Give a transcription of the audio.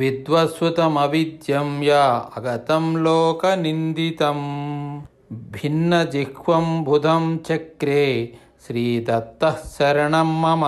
విద్వస్సుతమవిద్యం yeah అగతం లోక నిందితం భిన్నజిహ్వం బుధం చక్రే శ్రీదత్త శరణం మమ